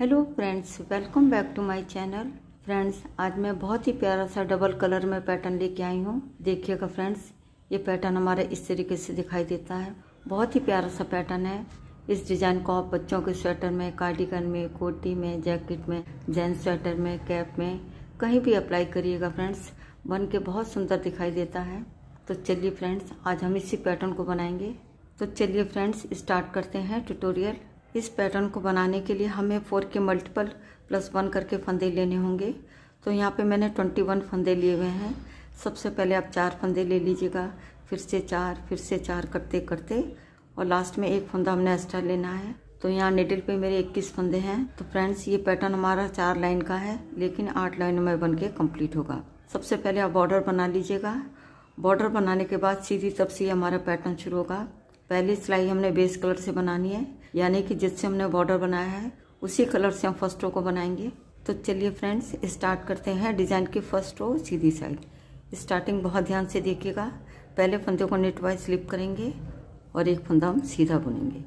hello friends welcome back to my channel friends आज मैं बहुत ही प्यारा सा डबल कलर में पैटर्न लेके आई हूँ देखिएगा फ्रेंड्स ये पैटर्न हमारे इस तरीके से दिखाई देता है बहुत ही प्यारा सा पैटर्न है इस डिज़ाइन को आप बच्चों के स्वेटर में कार्डिगन में कोटी में जैकेट में जेंट्स स्वेटर में कैप में कहीं भी अप्लाई करिएगा फ्रेंड्स बन के बहुत सुंदर दिखाई देता है तो चलिए फ्रेंड्स आज हम इसी पैटर्न को बनाएंगे तो चलिए फ्रेंड्स स्टार्ट करते हैं ट्यूटोरियल इस पैटर्न को बनाने के लिए हमें फोर के मल्टीपल प्लस वन करके फंदे लेने होंगे तो यहाँ पे मैंने ट्वेंटी वन फंदे लिए हुए हैं सबसे पहले आप चार फंदे ले लीजिएगा फिर से चार फिर से चार करते करते और लास्ट में एक फंदा हमने एक्स्ट्रा लेना है तो यहाँ निडल पे मेरे इक्कीस फंदे हैं तो फ्रेंड्स ये पैटर्न हमारा चार लाइन का है लेकिन आठ लाइनों में बन के कम्प्लीट होगा सबसे पहले आप बॉर्डर बना लीजिएगा बॉर्डर बनाने के बाद सीधी तब से हमारा पैटर्न शुरू होगा पहली सिलाई हमने बेस कलर से बनानी है यानी कि जिससे हमने बॉर्डर बनाया है उसी कलर से हम फर्स्ट रो को बनाएंगे तो चलिए फ्रेंड्स स्टार्ट करते हैं डिज़ाइन की फर्स्ट रो सीधी साइड स्टार्टिंग बहुत ध्यान से देखिएगा पहले फंदे को नेट वाइज स्लिप करेंगे और एक फंदा हम सीधा बुनेंगे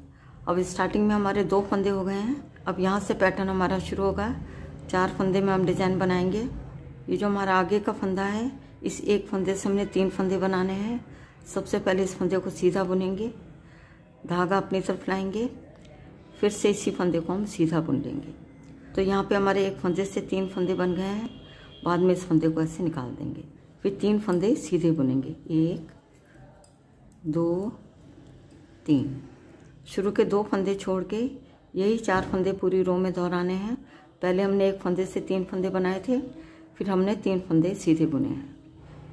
अब स्टार्टिंग में हमारे दो फंदे हो गए हैं अब यहाँ से पैटर्न हमारा शुरू होगा चार फंदे में हम डिज़ाइन बनाएंगे ये जो हमारा आगे का फंदा है इस एक फंदे से हमने तीन फंदे बनाने हैं सबसे पहले इस फंदे को सीधा बुनेंगे धागा अपनी तरफ लाएंगे फिर से इसी फंदे को हम सीधा बुन लेंगे तो यहाँ पे हमारे एक फंदे से तीन फंदे बन गए हैं बाद में इस फंदे को ऐसे निकाल देंगे फिर तीन फंदे सीधे बुनेंगे एक दो तीन शुरू के दो फंदे छोड़ के यही चार फंदे पूरी रो में दोहराने हैं पहले हमने एक फंदे से तीन फंदे बनाए थे फिर हमने तीन फंदे सीधे बुने हैं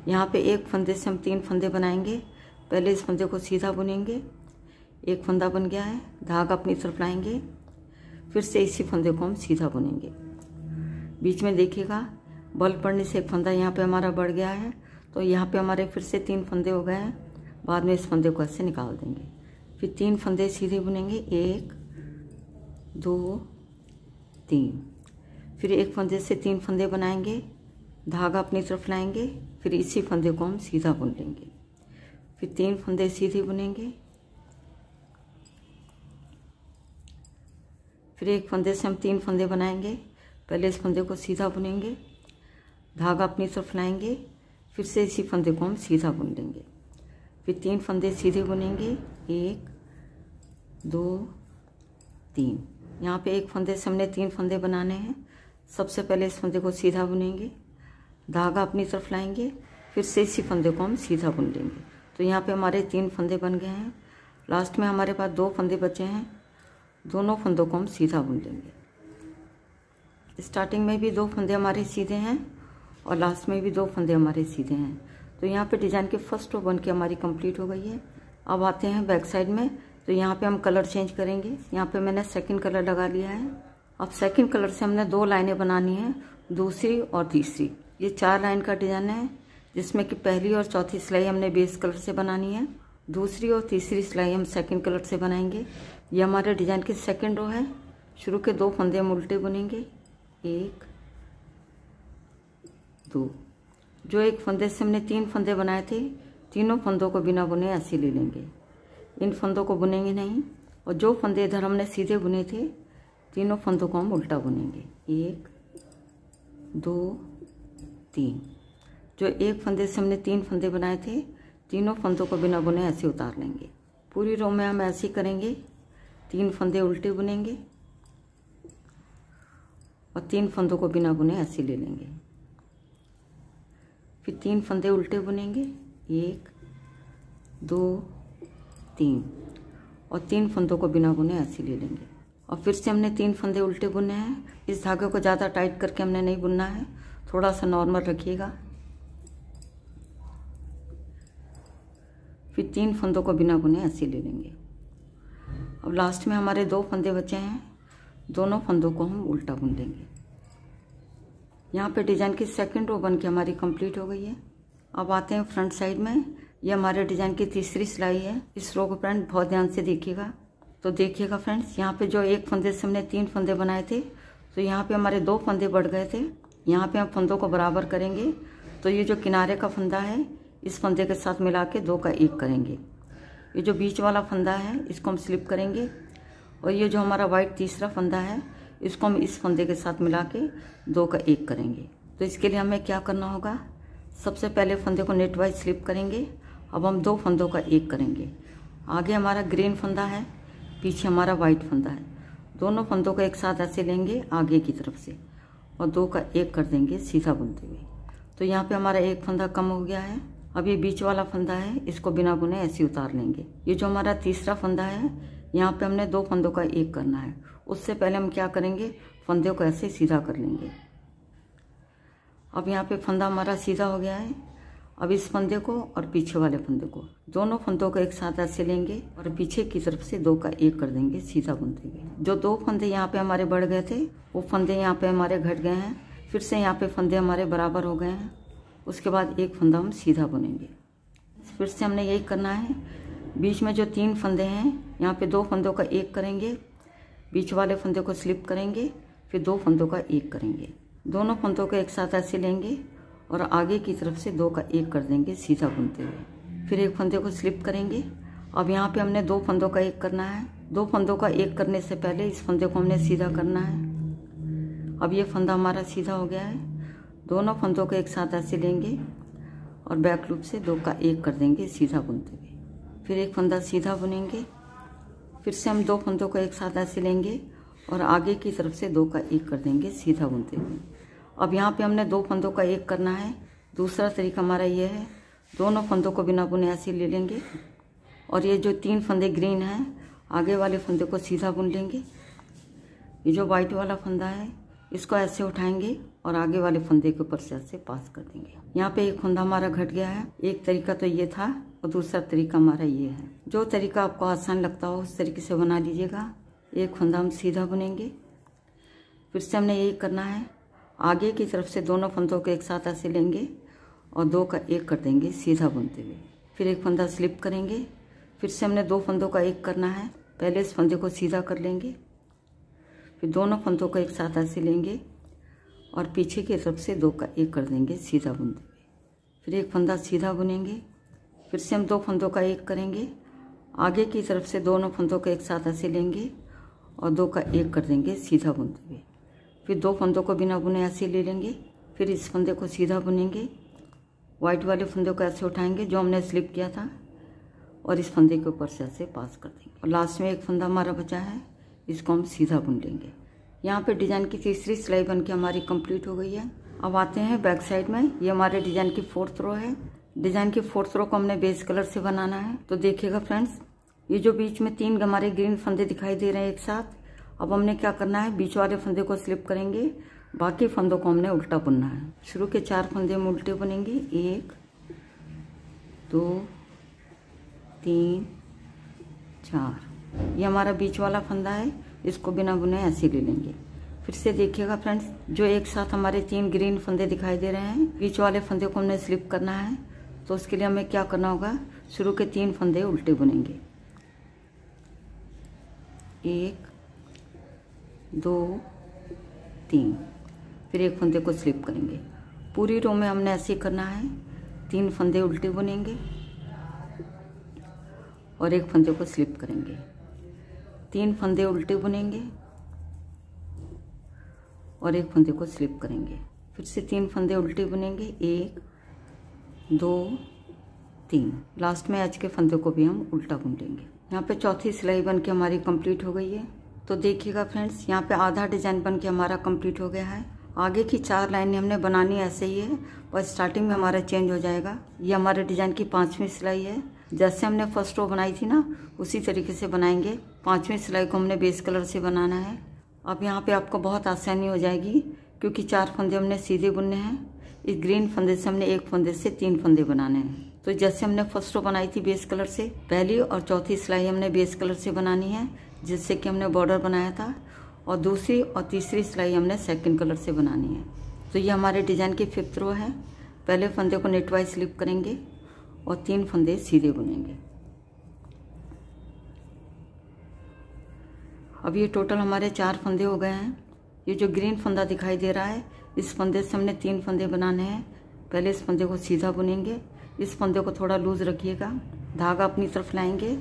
यहाँ पे एक फंदे से हम तीन फंदे बनाएंगे पहले इस फंदे को सीधा बुनेंगे एक फंदा बन गया है धागा अपनी तरफ लाएंगे फिर से इसी फंदे को हम सीधा बुनेंगे बीच में देखिएगा बल पड़ने से एक फंदा यहाँ पे हमारा बढ़ गया है तो यहाँ पे हमारे फिर से तीन फंदे हो गए हैं बाद में इस फंदे को ऐसे निकाल देंगे फिर तीन फंदे सीधे बुनेंगे एक दो तीन फिर एक फंदे से तीन फंदे बनाएंगे धागा अपनी तरफ लाएंगे फिर इसी फंदे को हम सीधा बुन लेंगे फिर तीन फंदे सीधे बुनेंगे फिर एक फंदे से हम तीन फंदे बनाएंगे पहले इस फंदे को सीधा बुनेंगे धागा अपनी तरफ लाएंगे फिर से इसी फंदे को हम सीधा बुन लेंगे फिर तीन फंदे सीधे बुनेंगे एक दो तीन यहाँ पे एक फंदे से हमने तीन फंदे बनाने हैं सबसे पहले इस फंदे को सीधा बुनेंगे धागा अपनी तरफ लाएंगे फिर से इसी फंदे को हम सीधा बुन लेंगे तो यहाँ पे हमारे तीन फंदे बन गए हैं लास्ट में हमारे पास दो फंदे बचे हैं दोनों फंदों को हम सीधा बुन लेंगे स्टार्टिंग में भी दो फंदे हमारे सीधे हैं और लास्ट में भी दो फंदे हमारे सीधे हैं तो यहाँ पे डिज़ाइन के फर्स्ट रो बन के हमारी कंप्लीट हो गई है अब आते हैं बैक साइड में तो यहाँ पे हम कलर चेंज करेंगे यहाँ पे मैंने सेकंड कलर लगा लिया है अब सेकंड कलर से हमने दो लाइनें बनानी है दूसरी और तीसरी ये चार लाइन का डिज़ाइन है जिसमें कि पहली और चौथी सिलाई हमने बेस कलर से बनानी है दूसरी और तीसरी सिलाई हम सेकेंड कलर से बनाएंगे ये हमारे डिजाइन की सेकेंड रो है शुरू के दो फंदे हम उल्टे बुनेंगे एक दो जो एक फंदे से हमने तीन फंदे बनाए थे तीनों फंदों को बिना बुने ऐसे ले लेंगे इन फंदों को बुनेंगे नहीं और जो फंदे इधर हमने सीधे बुने थे तीनों फंदों को हम उल्टा बुनेंगे एक दो तीन जो एक फंदे से हमने तीन फंदे बनाए थे तीनों फंदों को बिना बुने ऐसे उतार लेंगे पूरी रो में हम ऐसे करेंगे तीन फंदे उल्टे बुनेंगे और तीन फंदों को बिना बुने ऐसे ले लेंगे फिर तीन फंदे उल्टे बुनेंगे एक दो तीन और तीन फंदों को बिना बुने ऐसे ले लेंगे और फिर से हमने तीन फंदे उल्टे बुने हैं इस धागे को ज़्यादा टाइट करके हमने नहीं बुनना है थोड़ा सा नॉर्मल रखिएगा फिर तीन फंदों को बिना बुने ऐसे ले लेंगे अब लास्ट में हमारे दो फंदे बचे हैं दोनों फंदों को हम उल्टा बुन देंगे यहाँ पे डिज़ाइन की सेकंड रो बन के हमारी कंप्लीट हो गई है अब आते हैं फ्रंट साइड में ये हमारे डिज़ाइन की तीसरी सिलाई है इस रो को फ्रेंड बहुत ध्यान से देखिएगा तो देखिएगा फ्रेंड्स यहाँ पे जो एक फंदे से हमने तीन फंदे बनाए थे तो यहाँ पे हमारे दो फंदे बढ़ गए थे यहाँ पे हम फंदों को बराबर करेंगे तो ये जो किनारे का फंदा है इस फंदे के साथ मिला के दो का एक करेंगे ये जो बीच वाला फंदा है इसको हम स्लिप करेंगे और ये जो हमारा वाइट तीसरा फंदा है इसको हम इस फंदे के साथ मिला के दो का एक करेंगे तो इसके लिए हमें क्या करना होगा सबसे पहले फंदे को नेट वाइज स्लिप करेंगे अब हम दो फंदों का एक करेंगे आगे हमारा ग्रीन फंदा है पीछे हमारा वाइट फंदा है दोनों फंदों को एक साथ ऐसे लेंगे आगे की तरफ से और दो का एक कर देंगे सीधा बुनते हुए तो यहाँ पे हमारा एक फंदा कम हो गया है अब ये बीच वाला फंदा है इसको बिना बुने ऐसे उतार लेंगे ये जो हमारा तीसरा फंदा है यहाँ पे हमने दो फंदों का एक करना है उससे पहले हम क्या करेंगे फंदे को ऐसे सीधा कर लेंगे अब यहाँ पे फंदा हमारा सीधा हो गया है अब इस फंदे को और पीछे वाले फंदे को दोनों फंदों को एक साथ ऐसे लेंगे और पीछे की तरफ से दो का एक कर देंगे सीधा बुनते हुए जो दो फंदे यहाँ पे हमारे बढ़ गए थे वो फंदे यहाँ पे हमारे घट गए हैं फिर से यहाँ पे फंदे हमारे बराबर हो गए हैं उसके बाद एक फंदा हम सीधा बुनेंगे फिर से हमने यही करना है बीच में जो तीन फंदे हैं यहाँ पे दो फंदों का एक करेंगे बीच वाले फंदे को स्लिप करेंगे फिर दो फंदों का एक करेंगे दोनों फंदों को एक साथ ऐसे लेंगे और आगे की तरफ से दो का एक कर देंगे सीधा बुनते हुए फिर एक फंदे को स्लिप करेंगे अब यहाँ पे हमने दो फंदों का एक करना है दो फंदों का एक करने से पहले इस फंदे को हमने सीधा करना है अब ये फंदा हमारा सीधा हो गया है दोनों फंदों को एक साथ ऐसे लेंगे और बैक लूप से दो का एक कर देंगे सीधा बुनते हुए फिर एक फंदा सीधा बुनेंगे फिर से हम दो फंदों को एक साथ ऐसे लेंगे और आगे की तरफ से दो का एक कर देंगे सीधा बुनते हुए अब यहाँ पे हमने दो फंदों का एक करना है दूसरा तरीका हमारा ये है दोनों फंदों को बिना बुने ऐसे ले लेंगे और ये जो तीन फंदे ग्रीन हैं आगे वाले फंदे को सीधा बुन लेंगे ये जो वाइट वाला फंदा है इसको ऐसे उठाएंगे और आगे वाले फंदे के ऊपर से ऐसे पास कर देंगे यहाँ पे एक फंदा हमारा घट गया है एक तरीका तो ये था और दूसरा तरीका हमारा ये है जो तरीका आपको आसान लगता हो उस तरीके से बना लीजिएगा एक फंदा हम सीधा बुनेंगे फिर से हमने यही करना है आगे की तरफ से दोनों फंदों को एक साथ ऐसे लेंगे और दो का एक कर देंगे सीधा बुनते हुए फिर एक फंदा स्लिप करेंगे फिर से हमने दो फंदों का एक करना है पहले इस फंदे को सीधा कर लेंगे फिर दोनों फंदों को एक साथ ऐसे लेंगे और पीछे की तरफ से दो का एक कर देंगे सीधा बुनते हुए फिर एक फंदा सीधा बुनेंगे फिर से हम दो फंदों का एक करेंगे आगे की तरफ से दोनों फंदों को एक साथ ऐसे लेंगे और दो का एक कर देंगे सीधा बुनते हुए फिर दो फंदों को बिना बुने ऐसे ले लेंगे फिर इस फंदे को सीधा बुनेंगे व्हाइट वाले फंदे को ऐसे उठाएंगे जो हमने स्लिप किया था और इस फंदे के ऊपर से ऐसे पास कर देंगे और लास्ट में एक फंदा हमारा बचा है इसको हम सीधा बुन लेंगे यहाँ पे डिजाइन की तीसरी सिलाई बन के हमारी कंप्लीट हो गई है अब आते हैं बैक साइड में ये हमारे डिजाइन की फोर्थ रो है डिजाइन की फोर्थ रो को हमने बेस कलर से बनाना है तो देखिएगा फ्रेंड्स ये जो बीच में तीन हमारे ग्रीन फंदे दिखाई दे रहे हैं एक साथ अब हमने क्या करना है बीच वाले फंदे को स्लिप करेंगे बाकी फंदों को हमने उल्टा बुनना है शुरू के चार फंदे हम उल्टे बुनेंगे एक दो तीन चार ये हमारा बीच वाला फंदा है इसको बिना बुने ऐसे ले लेंगे फिर से देखिएगा फ्रेंड्स जो एक साथ हमारे तीन ग्रीन फंदे दिखाई दे रहे हैं बीच वाले फंदे को हमने स्लिप करना है तो उसके लिए हमें क्या करना होगा शुरू के तीन फंदे उल्टे बुनेंगे एक दो तीन फिर एक फंदे को स्लिप करेंगे पूरी रो में हमने ऐसे करना है तीन फंदे उल्टे बुनेंगे और एक फंदे को स्लिप करेंगे तीन फंदे उल्टे बुनेंगे और एक फंदे को स्लिप करेंगे फिर से तीन फंदे उल्टे बुनेंगे एक दो तीन लास्ट में आज के फंदे को भी हम उल्टा बुन लेंगे यहाँ पे चौथी सिलाई बन के हमारी कंप्लीट हो गई है तो देखिएगा फ्रेंड्स यहाँ पे आधा डिजाइन बन के हमारा कंप्लीट हो गया है आगे की चार लाइनें हमने बनानी ऐसे ही है और स्टार्टिंग में हमारा चेंज हो जाएगा ये हमारे डिजाइन की पाँचवीं सिलाई है जैसे हमने फर्स्ट रो बनाई थी ना उसी तरीके से बनाएंगे पांचवें सिलाई को हमने बेस कलर से बनाना है अब यहाँ पे आपको बहुत आसानी हो जाएगी क्योंकि चार फंदे हमने सीधे बुनने हैं इस ग्रीन फंदे से हमने एक फंदे से तीन फंदे बनाने हैं तो जैसे हमने फर्स्ट रो बनाई थी बेस कलर से पहली और चौथी सिलाई हमने बेस कलर से बनानी है जिससे कि हमने बॉर्डर बनाया था और दूसरी और तीसरी सिलाई हमने सेकेंड कलर से बनानी है तो ये हमारे डिज़ाइन की फिफ्थ रो है पहले फंदे को नेटवाइज स्लिप करेंगे और तीन फंदे सीधे बुनेंगे अब ये टोटल हमारे चार फंदे हो गए हैं ये जो ग्रीन फंदा दिखाई दे रहा है इस फंदे से हमने तीन फंदे बनाने हैं पहले इस फंदे को सीधा बुनेंगे इस फंदे को थोड़ा लूज रखिएगा धागा अपनी तरफ लाएंगे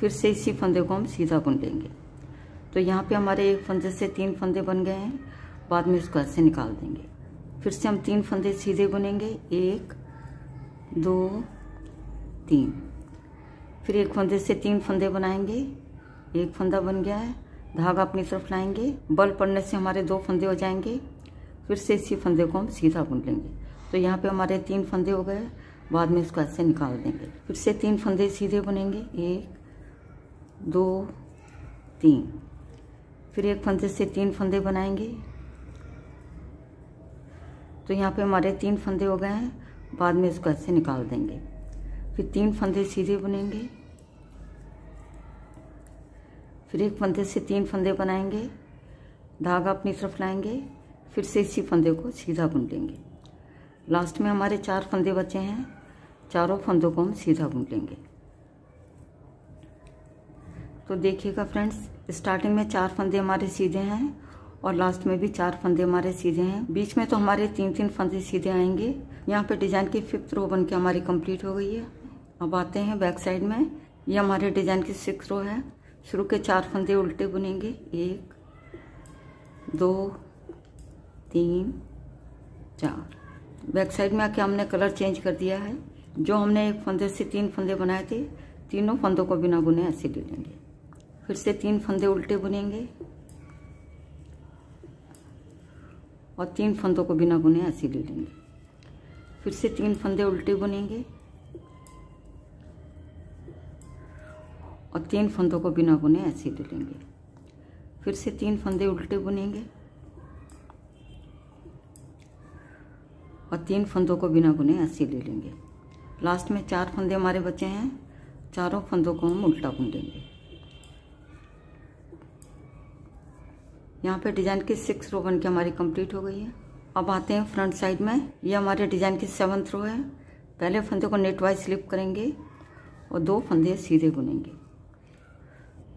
फिर से इसी फंदे को हम सीधा बुन लेंगे तो यहाँ पे हमारे एक फंदे से तीन फंदे बन गए हैं बाद में इसको ऐसे निकाल देंगे फिर से हम तीन फंदे सीधे बुनेंगे एक दो तीन फिर एक फंदे से तीन फंदे बनाएंगे एक फंदा बन गया है धागा अपनी तरफ लाएंगे बल पड़ने से हमारे दो फंदे हो जाएंगे फिर से इसी फंदे को हम सीधा बुन लेंगे तो यहाँ पे हमारे तीन फंदे हो गए बाद में इसको ऐसे निकाल देंगे फिर से तीन फंदे सीधे बुनेंगे एक दो तीन फिर एक फंदे से तीन फंदे बनाएंगे तो यहाँ पे हमारे तीन फंदे हो गए हैं बाद में इसको ऐसे निकाल देंगे फिर तीन फंदे सीधे बुनेंगे फिर एक फंदे से तीन फंदे बनाएंगे धागा अपनी तरफ लाएंगे फिर से इसी फंदे को सीधा बुन लेंगे लास्ट में हमारे चार फंदे बचे हैं चारों फंदों को हम सीधा बुन लेंगे तो देखिएगा फ्रेंड्स स्टार्टिंग में चार फंदे हमारे सीधे हैं और लास्ट में भी चार फंदे हमारे सीधे हैं बीच में तो हमारे तीन तीन फंदे सीधे आएंगे यहाँ पे डिजाइन की फिफ्थ रो बन के हमारी कंप्लीट हो गई है अब आते हैं बैक साइड में ये हमारे डिजाइन की सिक्स रो है शुरू के चार फंदे उल्टे बुनेंगे एक दो तीन चार बैक साइड में आके हमने कलर चेंज कर दिया है जो हमने एक फंदे से तीन फंदे बनाए थे तीनों फंदों को बिना बुने ऐसे ले लेंगे फिर से तीन फंदे उल्टे बुनेंगे और तीन फंदों को बिना बुने ऐसे ले लेंगे फिर से तीन फंदे उल्टे बुनेंगे और तीन फंदों को बिना बुने ऐसे ही लेंगे फिर से तीन फंदे उल्टे बुनेंगे और तीन फंदों को बिना बुने ऐसे ले लेंगे लास्ट में चार फंदे हमारे बचे हैं चारों फंदों को हम उल्टा बुन लेंगे यहाँ पे डिज़ाइन की सिक्स रो बन के हमारी कंप्लीट हो गई है अब आते हैं फ्रंट साइड में ये हमारे डिज़ाइन की सेवन्थ रो है पहले फंदे को नेट वाइज स्लिप करेंगे और दो फंदे सीधे बुनेंगे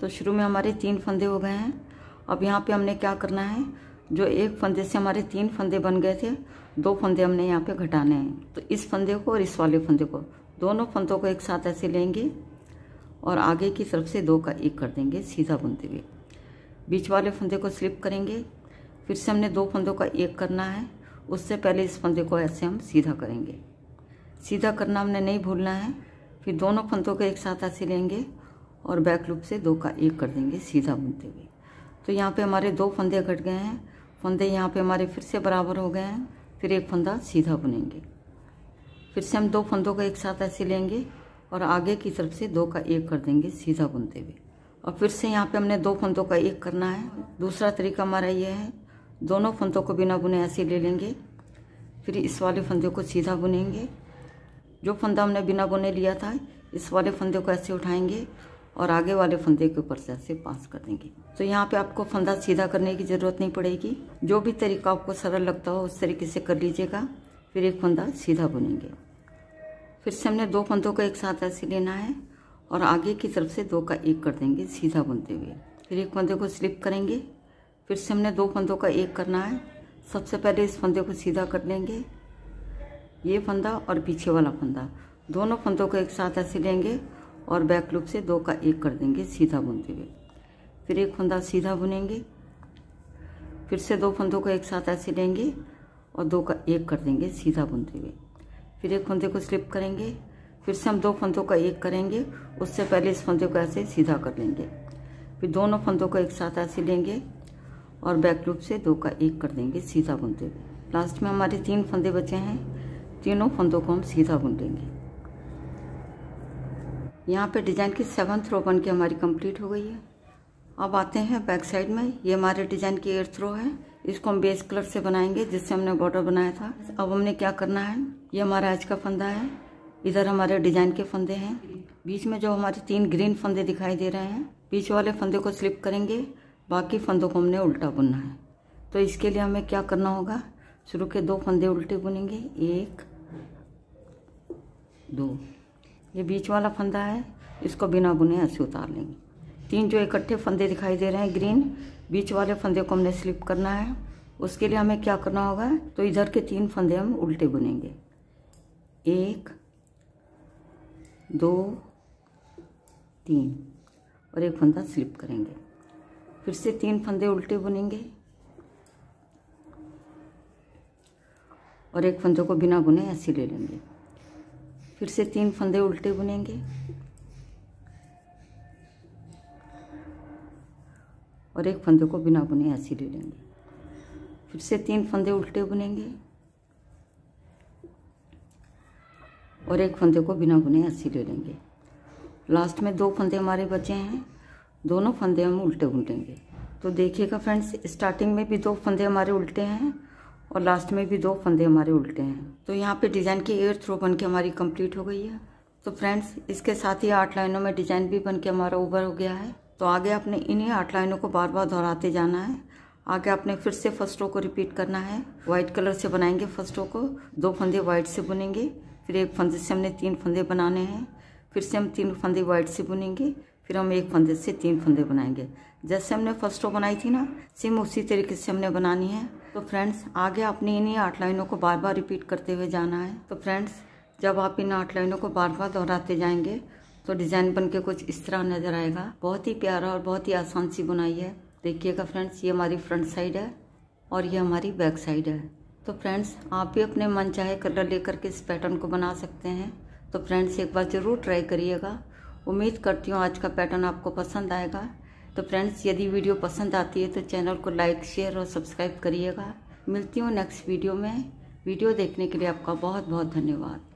तो शुरू में हमारे तीन फंदे हो गए हैं अब यहाँ पे हमने क्या करना है जो एक फंदे से हमारे तीन फंदे बन गए थे दो फंदे हमने यहाँ पे घटाने हैं तो इस फंदे को और इस वाले फंदे को दोनों फंदों को एक साथ ऐसे लेंगे और आगे की तरफ से दो का एक कर देंगे सीधा बुनते हुए बीच वाले फंदे को स्लिप करेंगे फिर से हमने दो फंदों का एक करना है उससे पहले इस फंदे को ऐसे हम सीधा करेंगे सीधा करना हमने नहीं भूलना है फिर दोनों फंदों को एक साथ ऐसे लेंगे और बैक लूप से दो का एक कर देंगे सीधा बुनते हुए तो यहाँ पे हमारे दो फंदे घट गए हैं फंदे यहाँ पे हमारे फिर से बराबर हो गए हैं फिर एक फंदा सीधा बुनेंगे फिर से हम दो फंदों को एक साथ ऐसे लेंगे और आगे की तरफ से दो का एक कर देंगे सीधा बुनते हुए और फिर से यहाँ पे हमने दो फंदों का एक करना है दूसरा तरीका हमारा ये है दोनों फंदों को बिना बुने ऐसे ले लेंगे फिर इस वाले फंदे को सीधा बुनेंगे जो फंदा हमने बिना बुने लिया था इस वाले फंदे को ऐसे उठाएंगे और आगे वाले फंदे के ऊपर से ऐसे पास कर देंगे तो यहाँ पे आपको फंदा सीधा करने की ज़रूरत नहीं पड़ेगी जो भी तरीका आपको सरल लगता हो उस तरीके से कर लीजिएगा फिर एक फंदा सीधा बुनेंगे फिर से हमने दो फंदों को एक साथ ऐसे लेना है और आगे की तरफ से दो का एक कर देंगे सीधा बुनते हुए फिर एक फंदे को स्लिप करेंगे फिर से हमने दो फंदों का एक करना है सबसे पहले इस फंदे को सीधा कर लेंगे ये फंदा और पीछे वाला फंदा दोनों फंदों को एक साथ ऐसे लेंगे और बैक लूप से दो का एक कर देंगे सीधा बुनते हुए फिर एक फंदा सीधा बुनेंगे फिर से दो फंदों को एक साथ ऐसे लेंगे और दो का एक कर देंगे सीधा बुनते हुए फिर एक फंदे को स्लिप करेंगे फिर से हम दो फंदों का एक करेंगे उससे पहले इस फंदे को ऐसे सीधा कर लेंगे फिर दोनों फंदों को एक साथ ऐसे लेंगे और बैक लूप से दो का एक कर देंगे सीधा बुनते हुए लास्ट में हमारे तीन फंदे बचे हैं तीनों फंदों को हम सीधा बुन लेंगे यहाँ पे डिज़ाइन की सेवन्थ रो बन के हमारी कंप्लीट हो गई है अब आते हैं बैक साइड में ये हमारे डिज़ाइन की एयर थ्रो है इसको हम बेस कलर से बनाएंगे जिससे हमने बॉर्डर बनाया था अब हमने क्या करना है ये हमारा आज का फंदा है इधर हमारे डिज़ाइन के फंदे हैं बीच में जो हमारे तीन ग्रीन फंदे दिखाई दे रहे हैं बीच वाले फंदे को स्लिप करेंगे बाकी फंदों को हमने उल्टा बुनना है तो इसके लिए हमें क्या करना होगा शुरू के दो फंदे उल्टे बुनेंगे एक दो ये बीच वाला फंदा है इसको बिना बुने ऐसे उतार लेंगे तीन जो इकट्ठे फंदे दिखाई दे रहे हैं ग्रीन बीच वाले फंदे को हमने स्लिप करना है उसके लिए हमें क्या करना होगा तो इधर के तीन फंदे हम उल्टे बुनेंगे एक दो तीन और एक फंदा स्लिप करेंगे फिर से तीन फंदे उल्टे बुनेंगे और एक फंदे को बिना बुने ऐसे ले लेंगे फिर से तीन फंदे उल्टे बुनेंगे और एक फंदे को बिना बुने ऐसे ले लेंगे फिर से तीन फंदे उल्टे बुनेंगे और एक फंदे को बिना बुने ऐसे ले लेंगे लास्ट में दो फंदे हमारे बचे हैं दोनों फंदे हम उल्टे बुन लेंगे तो देखिएगा फ्रेंड्स स्टार्टिंग में भी दो फंदे हमारे उल्टे हैं और लास्ट में भी दो फंदे हमारे उल्टे हैं तो यहाँ पे डिज़ाइन की एयर थ्रो बन के हमारी कंप्लीट हो गई है तो फ्रेंड्स इसके साथ ही आठ लाइनों में डिज़ाइन भी बन के हमारा ओवर हो गया है तो आगे आपने इन्हीं आठ लाइनों को बार बार दोहराते जाना है आगे आपने फिर से फर्स्ट रो को रिपीट करना है वाइट कलर से बनाएंगे फर्स्ट रो को दो फंदे व्हाइट से बुनेंगे फिर एक फंदे से हमने तीन फंदे बनाने हैं फिर से हम तीन फंदे व्हाइट से बुनेंगे फिर हम एक फंदे से तीन फंदे बनाएंगे जैसे हमने फर्स्ट रो बनाई थी ना सेम उसी तरीके से हमने बनानी है तो फ्रेंड्स आगे आपने इन्हीं आठ लाइनों को बार बार रिपीट करते हुए जाना है तो फ्रेंड्स जब आप इन आठ लाइनों को बार बार दोहराते जाएंगे तो डिज़ाइन बन के कुछ इस तरह नज़र आएगा बहुत ही प्यारा और बहुत ही आसान सी बुनाई है देखिएगा फ्रेंड्स ये हमारी फ्रंट साइड है और ये हमारी बैक साइड है तो फ्रेंड्स आप भी अपने मन चाहे कलर लेकर के इस पैटर्न को बना सकते हैं तो फ्रेंड्स एक बार ज़रूर ट्राई करिएगा उम्मीद करती हूँ आज का पैटर्न आपको पसंद आएगा तो फ्रेंड्स यदि वीडियो पसंद आती है तो चैनल को लाइक शेयर और सब्सक्राइब करिएगा मिलती हूँ नेक्स्ट वीडियो में वीडियो देखने के लिए आपका बहुत बहुत धन्यवाद